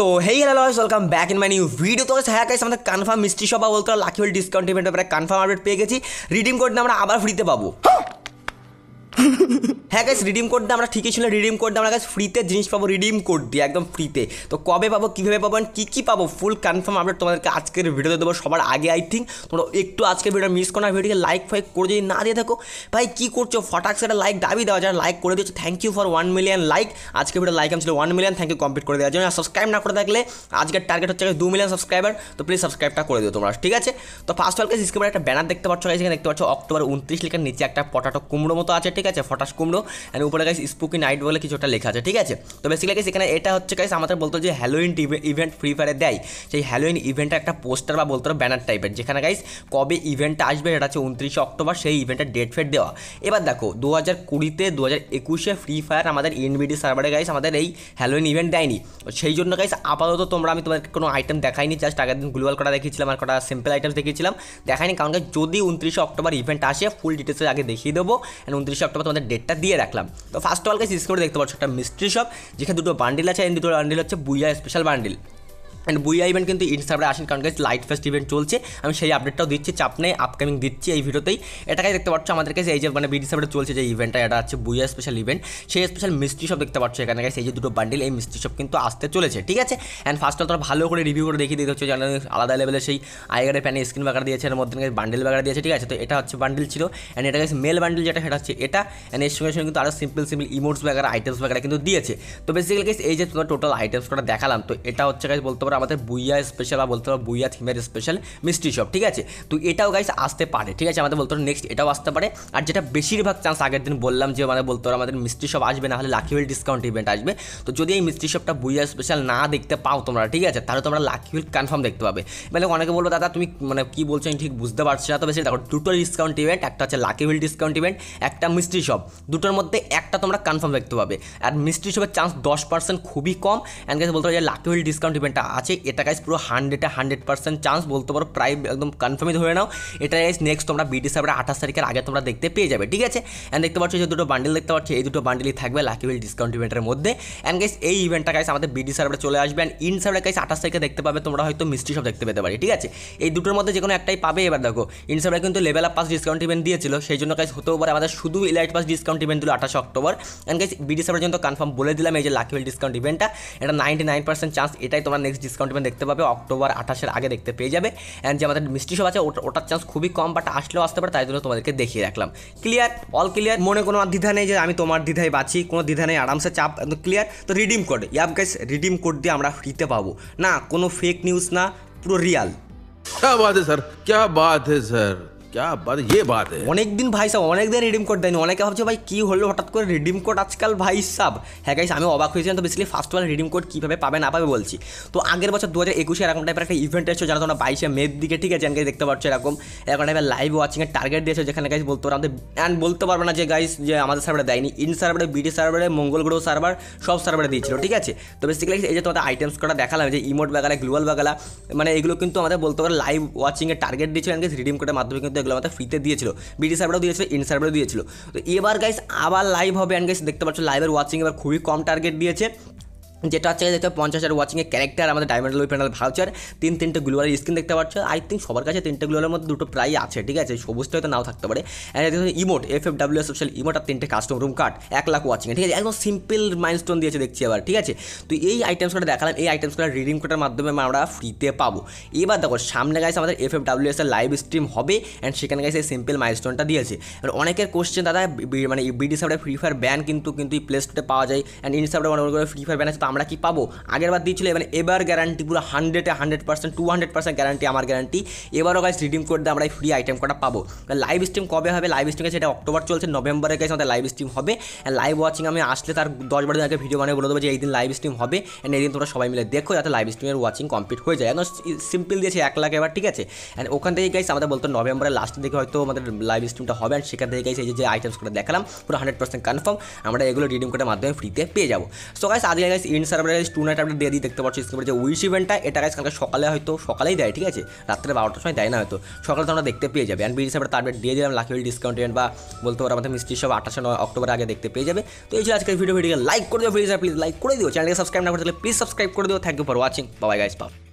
so hey hello guys welcome back in my new video তো হ্যাঁ কাজ আমাদের কনফার্ম মিষ্টি সভা বলতে লাখি হোল ডিসকাউন্ট ইভেন্টের আমরা কনফার্ম আপডেট পেয়ে গেছি রিডিম কোডটা আমরা আবার ফ্রিতে পাবো হ্যাঁ গাছ রিডিম কোড দিয়ে আমরা ঠিকই ছিল রিডিম কোড দিয়ে আমরা ফ্রিতে জিনিস পাবো রিডিম কোড দিয়ে একদম ফ্রিতে তো কবে পাবো কীভাবে পাবো কী কী পাবো ফুল কনফার্ম আমরা তোমাদেরকে আজকের ভিডিওতে দেবো সবার আগে আই থিঙ্ক তোমরা একটু আজকের ভিডিও মিস করো না ভিডিওকে লাইক ফাইক করে যদি না দিয়ে থাকো ভাই কী করছো ফটাক সেটা লাইক দাবি দেওয়া যায় লাইক করে দিয়েছো thank you for one million like আজকে ভিডিও লাইক আমি ছিল one million thank you complete করে দেওয়ার জন্য সাবস্ক্রাইব না করে থাকলে আজকের টার্গেট হচ্ছে দু মিলিয়ন সাবস্ক্রাইবার তো প্লিজ সাবস্ক্রাইবটা করে দিও তোমরা ঠিক আছে তো ফার্স্ট অলকে স্ক্রিনে একটা ব্যানার দেখতে পাচ্ছ এখানে দেখতে পাচ্ছ অক্টোবর উনত্রিশ লিখার নিচে একটা পটাটো কুমড়ো মতো আছে ঠিক আছে ফটাস কুমড়ো অ্যান্ড উপরে গাইস স্পুকি নাইট বলে কিছু একটা লেখা আছে ঠিক আছে তো বেসিক্যালি গাইস এখানে এটা হচ্ছে গাইস আমাদের বলতো যে হ্যালোইন ইভেন্ট ফ্রি ফায়ারে দেয় সেই হ্যালোইন ইভেন্টটা একটা পোস্টার বা বলতো ব্যানার টাইপের যেখানে গাইস কবে ইভেন্টটা আসবে এটা হচ্ছে উনত্রিশে অক্টোবর সেই ইভেন্টের ডেট ফেট দেওয়া এবার দেখো দু হাজার কুড়িতে দু হাজার একুশে ফ্রি ফায়ার আমাদের ইনবিডি সার্ভারে গাইস আমাদের এই হ্যালোইন ইভেন্ট দেয়নি সেই জন্য গাইস আপাতত তোমরা আমি তোমাদের কোনো আইটেম দেখাইনি জাস্ট আগের দিন গ্লোয়াল কটা দেখিয়েছিলাম আর কটা সিম্পল আইটেমস দেখিয়েছিলাম দেখাইনি কারণ যদি উনত্রিশে অক্টোবর ইভেন্ট আসে ফুল ডিটেলসে আগে দেখিয়ে দেবো অ্যান্ড উনত্রিশে অক্টোবর তোমাদের ডেটটা দিয়ে দিয়ে রাখলাম তো ফার্স্ট অফ অল গাইস স্ক্রিনে দেখতে পাচ্ছ একটা মিস্ট্রি শপ যেখানে দুটো বান্ডিল আছে দুটো বান্ডিল হচ্ছে Booyah special bundle and Booyah event কিন্তু ইনস্টাগ্রামে আসেন কারণ কাছে লাইট ফেস্ট ইভেন্ট চলছে আমি সেই আপডেটটাও দিচ্ছি চাপ নেই আপকামিং দিচ্ছি এই ভিডিওতেই এটাকে দেখতে পাচ্ছ আমাদের কাছে এই যে মানে বিডিসাবটা চলছে যে ইভেন্টটা এটা হচ্ছে বুইয়া স্পেশাল ইভেন্ট সেই স্পেশাল মিস্ট্রি সব দেখতে পাচ্ছ এখানে গেছে এই যে দুটো বান্ডিল এই মিস্ট্রি সব কিন্তু আসতে চলেছে ঠিক আছে অ্যান্ড ফার্স্ট অল তোমরা ভালো করে রিভিউ করে দেখিয়ে দিতে হচ্ছে যেন আলাদা লেভেলে সেই আইগারে প্যানে স্ক্রিন বাগার দিয়েছে এর মধ্যে বান্ডিল বাগার দিয়েছে ঠিক আছে তো এটা হচ্ছে বান্ডিল ছিল অ্যান্ড এটা গেছে মেল বান্ডিল যেটা সেটা হচ্ছে এটা অ্যান্ড এর সঙ্গে সঙ্গে কিন্তু আরও সিম্পল সিম্পল ইমোটস বাগার আইটেমস বাগার কিন্তু দিয়েছে তো বেসিক্যালি এই যে তোমার টোটাল আইটেমসটা দেখালাম তো এটা হচ্ছে গাইজ বলতে তারপর আমাদের বুইয়া স্পেশাল বা বলতে পারো বুইয়া থিমের স্পেশাল মিষ্টি শপ ঠিক আছে তো এটাও গাইস আসতে পারে ঠিক আছে আমাদের বলতে পারো নেক্সট এটাও আসতে পারে আর যেটা বেশিরভাগ চান্স আগের দিন বললাম যে মানে বলতে পারো আমাদের মিষ্টি শপ আসবে না হলে লাকি ডিসকাউন্ট ইভেন্ট আসবে তো যদি এই মিষ্টি শপটা বুইয়া স্পেশাল না দেখতে পাও তোমরা ঠিক আছে তাহলে তোমরা লাকি কনফার্ম দেখতে পাবে মানে অনেকে বলবো দাদা তুমি মানে কি বলছো আমি ঠিক বুঝতে পারছি না তবে বেশি দেখো দুটো ডিসকাউন্ট ইভেন্ট একটা হচ্ছে লাকি ডিসকাউন্ট ইভেন্ট একটা মিষ্টি শপ দুটোর মধ্যে একটা তোমরা কনফার্ম দেখতে পাবে আর মিষ্টি শপের চান্স দশ পার্সেন্ট খুবই কম অ্যান্ড কাছে বলতে পারো যে লাকি ডিসকাউন্ট ইভেন্টটা আছে এটা গাইজ পুরো হান্ড্রেডে হান্ড্রেড পার্সেন্ট চান্স বলতে পারো প্রায় একদম কনফার্মই ধরে নাও এটা গাইজ নেক্সট তোমরা বিটি সাবরা আঠাশ তারিখের আগে তোমরা দেখতে পেয়ে যাবে ঠিক আছে অ্যান্ড দেখতে পাচ্ছ যে দুটো বান্ডেল দেখতে পাচ্ছ এই দুটো বান্ডেলই থাকবে লাকি ডিসকাউন্ট ইভেন্টের মধ্যে অ্যান্ড গাইজ এই ইভেন্টটা গাইজ আমাদের বিডি সার্ভে চলে আসবে অ্যান্ড ইন সার্ভে গাইজ আঠাশ তারিখে দেখতে পাবে তোমরা হয়তো মিস্ট্রি সব দেখতে পেতে পারি ঠিক আছে এই দুটোর মধ্যে যে কোনো একটাই পাবে এবার দেখো ইন সার্ভে কিন্তু level up pass discount event দিয়েছিল সেই জন্য গাইজ হতেও পারে আমাদের শুধু ইলাইট পাস ডিসকাউন্ট ইভেন্ট দিল আঠাশ October and guys BD server জন্য কনফার্ম বলে দিলাম এই যে লাকি উইল ডিসকাউন্ট ইভেন্টটা এটা নাইনটি নাইন পার্সেন্ট চান্স এটাই তোমার নেক্সট ডিসকাউন্ট ইভেন্ট দেখতে পাবে অক্টোবর আঠাশের আগে দেখতে পেয়ে যাবে অ্যান্ড যে আমাদের মিষ্টি সব আছে ওটার চান্স খুবই কম বাট আসলেও আসতে পারে তাই জন্য তোমাদেরকে দেখিয়ে রাখলাম ক্লিয়ার অল ক্লিয়ার মনে কোনো দ্বিধা নেই যে আমি তোমার দ্বিধায় বাঁচি কোনো দ্বিধা নেই আরামসে চাপ ক্লিয়ার তো redeem code yup guys redeem code দিয়ে আমরা ফ্রিতে পাবো না কোনো ফেক নিউজ না পুরো রিয়াল क्या बात है স্যার क्या बात है ক্যা বাত ইয়ে বাত অনেক দিন ভাই সাহেব অনেক দিন রিডিম কোড দেয়নি অনেকে ভাবছে ভাই কী হলো হঠাৎ করে রিডিম কোড আজকাল ভাই সাহেব হ্যাঁ গাইস আমি অবাক হয়েছিলাম তো বেসিক্যালি ফার্স্ট ওয়াল রিডিম কোড কীভাবে পাবে না পাবে বলছি তো আগের বছর দু হাজার একুশে এরকম টাইপের একটা ইভেন্ট এসেছে যারা তোমরা বাইশে মের দিকে ঠিক আছে গাইস দেখতে পাচ্ছ এরকম এরকম টাইপের লাইভ ওয়াচিংয়ের টার্গেট দিয়েছে যেখানে গাইস বলতে পারো আমাদের অ্যান্ড বলতে পারবে না যে গাইস যে আমাদের সার্ভারে দেয়নি ইন সার্ভারে বিডি সার্ভারে মঙ্গল গ্রহ সার্ভার সব সার্ভারে দিয়েছিল ঠিক আছে তো বেসিক্যালি এই যে তোমাদের আইটেমস কটা দেখালাম যে ইমোট বাগালা গ্লোয়াল বাগালা মানে এগুলো কিন্তু আমাদের বলতে পারো লাইভ ওয়াচিংয়ের টার্গেট দিয়েছিল অ্যান্ড গাইস রিডিম কোডের মাধ্যমে কিন্তু এগুলো আমাদের ফ্রিতে দিয়েছিল বিডি সার্ভারও দিয়েছিল ইন সার্ভারও দিয়েছিল তো এবার গাইস আবার লাইভ হবে অ্যান্ড গাইস দেখতে পাচ্ছ লাইভের ওয়াচিং এবার খুবই কম টার্গেট দিয়েছে যেটা হচ্ছে দেখতে পঞ্চাশ হাজার ওয়াচিংয়ের ক্যারেক্টার আমাদের ডায়মন্ড লুই প্যানেল ভাউচার তিন তিনটে গ্লোয়ারের স্ক্রিন দেখতে পাচ্ছ আই থিঙ্ক সবার কাছে তিনটে গ্লোয়ারের মধ্যে দুটো প্রায় আছে ঠিক আছে সবুজটা হয়তো নাও থাকতে পারে emote F F W social emote আর তিনটে কাস্টম রুম কার্ড এক লাখ ওয়াচিংয়ে ঠিক আছে একদম সিম্পল মাইন্ডস্টোন দিয়েছে দেখছি এবার ঠিক আছে তো এই আইটেমসগুলো দেখালাম এই আইটেমসগুলো রিডিং কোডের মাধ্যমে আমরা ফ্রিতে পাবো এবার দেখো সামনে গাইছে আমাদের এফ এফ ডাব্লিউ এসের লাইভ স্ট্রিম হবে অ্যান্ড সেখানে গাইছে এই সিম্পল মাইলস্টোনটা দিয়েছে এবার অনেকের কোশ্চেন দাদা মানে বিডি সাবডে ফ্রি ফায়ার ব্যান কিন্তু কিন্তু এই প্লে স্টোরে পাওয়া যায় অ্যান্ড ইনসাপড়ে মনে করে ফ্রি ফায়ার ব্যান আছে আমরা কি পাবো আগের বার দিয়েছিল এবার এবার গ্যারান্টি পুরো হান্ড্রেডে hundred percent two hundred percent guarantee আমার গ্যারান্টি এবারও গাছ রিডিম করে দিয়ে আমরা এই ফ্রি আইটেম কটা পাবো লাইভ স্ট্রিম কবে হবে লাইভ স্ট্রিম সেটা অক্টোবর চলছে নভেম্বরের কাছে আমাদের লাইভ স্ট্রিম হবে লাইভ ওয়াচিং আমি আসলে তার দশ বারো দিন আগে ভিডিও বানিয়ে বলে দেবো যে এই দিন লাইভ স্ট্রিম হবে অ্যান্ড এই দিন তোমরা সবাই মিলে দেখো যাতে লাইভ স্ট্রিমের ওয়াচিং কমপ্লিট হয়ে যায় এখন সিম্পল দিয়েছে এক লাখ এবার ঠিক আছে অ্যান্ড ওখান থেকে গাইছে আমাদের বলতো নভেম্বরের লাস্টের দিকে হয়তো আমাদের লাইভ স্ট্রিমটা হবে অ্যান্ড সেখান থেকে গাইছে এই যে আইটেমসগুলো দেখালাম পুরো হান্ড্রেড পার্সেন্ট কনফার্ম আমরা এগুলো রিডিম কোডের মাধ্যমে ফ্রিতে পেয়ে যাবো সো গাইস আজকে গাইছে মেন সার্ভারে গাইজ টু নাইট আপডেট দিয়ে দিয়ে দেখতে পাচ্ছি স্ক্রিনে যে উইশ ইভেন্টটা এটা গাইজ কালকে সকালে হয়তো সকালেই দেয় ঠিক আছে রাত্রে বারোটার সময় দেয় না হয়তো সকালে তোমরা দেখতে পেয়ে যাবে অ্যান্ড বিডি সার্ভারে আপডেট দিয়ে দিলাম লাকি ডিসকাউন্ট বা বলতে পারো আমাদের মিষ্টি সব আঠাশে নয় অক্টোবর আগে দেখতে পেয়ে যাবে তো এই ছিল আজকে ভিডিও ভিডিও লাইক করে দিও ভিডিও প্লিজ লাইক করে দিও চ্যানেলকে সাবস্ক্রাইব না করে থাকলে প্লিজ সাবস্ক্রাইব করে দিও thank you for watching bye bye guys পাপ